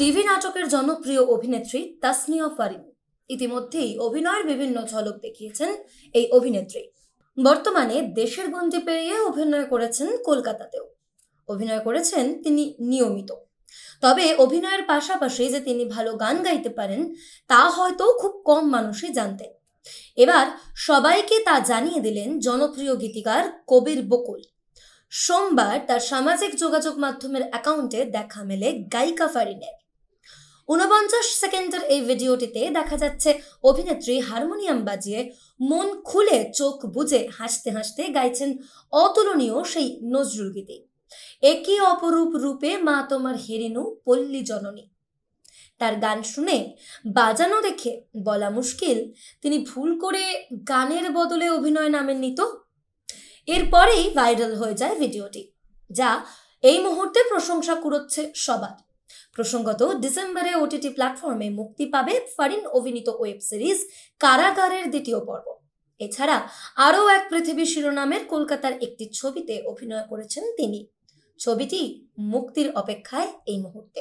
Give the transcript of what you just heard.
TV নাটকের জনপ্রিয় অভিনেত্রী তাসনিয়া ফারিন ইতিমধ্যেই অভিনয়ের বিভিন্ন ঝলক দেখিয়েছেন এই অভিনেত্রী বর্তমানে দেশের গন্ধি পেরিয়ে অভিনয় করেছেন কলকাতাতেও অভিনয় করেছেন তিনি নিয়মিত তবে অভিনয়ের পাশাপাশি যে তিনি ভালো গান গাইতে পারেন তা হয়তো খুব কম মানুষই জানতেন এবার সবাইকে তা জানিয়ে দিলেন জনপ্রিয় গীতিকার কবির বকুল সোমবার তার সামাজিক যোগাযোগ মাধ্যমের অ্যাকাউন্টে দেখা মেলে গায়িকা ফারিনের উনপঞ্চাশ সেকেন্ডের এই ভিডিওটিতে দেখা যাচ্ছে অভিনেত্রী হারমোনিয়াম বাজিয়ে মন খুলে চোখ বুঝে হাসতে হাসতে গাইছেন অতুলনীয় সেই নজরুল গীতি একই অপরূপ রূপে মা তোমার হেরিনু পল্লী জননী তার গান শুনে বাজানো দেখে বলা মুশকিল তিনি ভুল করে গানের বদলে অভিনয় নামেন নিত এরপরেই ভাইরাল হয়ে যায় ভিডিওটি যা এই মুহূর্তে প্রশংসা কুড়োচ্ছে সবার প্রসঙ্গত ডিসেম্বরে ওটিটি প্ল্যাটফর্মে মুক্তি পাবে ফারিন অভিনীত ওয়েব সিরিজ কারাগারের দ্বিতীয় পর্ব এছাড়া আরও এক পৃথিবী শিরোনামের কলকাতার একটি ছবিতে অভিনয় করেছেন তিনি ছবিটি মুক্তির অপেক্ষায় এই মুহূর্তে